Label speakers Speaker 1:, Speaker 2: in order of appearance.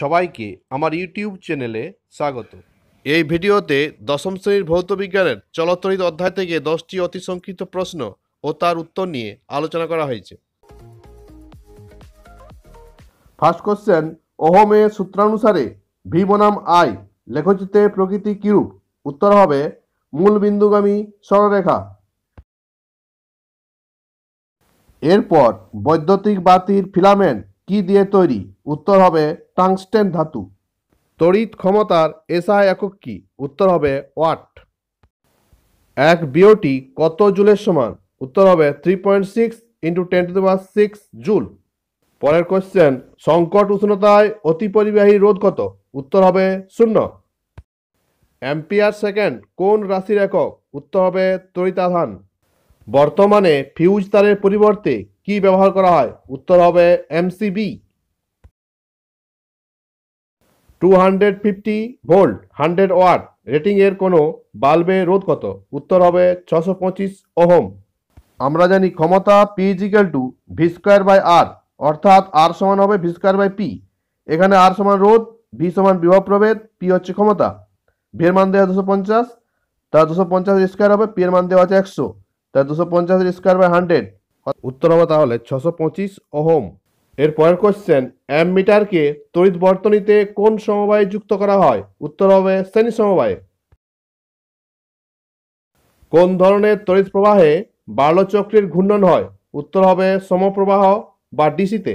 Speaker 1: সবাইকে আমার ইউটিউব চ্যানেলে স্বাগত এই ভিডিওতে দশম শ্রেণীর ভৌত বিজ্ঞানের চলতরিত অধ্যায় থেকে দশটি অতি সংক্ষিপ্ত প্রশ্ন ও তার উত্তর নিয়ে আলোচনা করা হয়েছে ফার্স্ট কোশ্চেন ওহোমে সূত্রানুসারে ভি বনাম আই লেখচিত্রে প্রকৃতি কিরূপ উত্তর হবে মূল বিন্দুগামী সরলরেখা এরপর বৈদ্যুতিক বাতির ফিলামেন্ট কি দিয়ে তৈরি উত্তর হবে টাংস্টেন ধাতু তড়িৎ ক্ষমতার এসআই একক কি উত্তর হবে ওয়াট এক বিওটি কত জুলের সমান উত্তর হবে three point six into ten to the power six জুল পরের কোশ্চেন সংকট উষ্ণতায় অতিপরিবাহী রোধ কত উত্তর হবে শূন্য অ্যাম্পিয়ার সেকেন্ড কোন রাশির একক উত্তর হবে তড়িতাধান বর্তমানে ফিউজ তারের পরিবর্তে কি ব্যবহার করা হয় উত্তর হবে এমসিবি two hundred fifty volt hundred watt রেটিংয়ের কোনো বাল্বে রোধ কত উত্তর হবে ছশো পঁচিশ ওহম আমরা জানি ক্ষমতা P is equal to V square by R অর্থাৎ আর সমান হবে ভি স্কোয়ার বাই পি এখানে আর সমান রোধ ভি সমান বিভব প্রভেদ পি হচ্ছে ক্ষমতা ভি এর মান দেওয়া দুশো পঞ্চাশ তার দুশো পঞ্চাশ স্কোয়ার হবে পি এর মান দেওয়া আছে একশো তার দুশো পঞ্চাশ স্কোয়ার বাই হান্ড্রেড উত্তর হবে তাহলে ছশো পঁচিশ ওহম এর পরের কোশ্চেন অ্যাম মিটারকে তড়িৎ বর্তনীতে কোন সমবায়ে যুক্ত করা হয় উত্তর হবে শ্রেণী সমবায়ে কোন ধরনের তড়িৎ প্রবাহে বার্লচক্রের ঘূর্ণন হয় উত্তর হবে সমপ্রবাহ বা ডিসিতে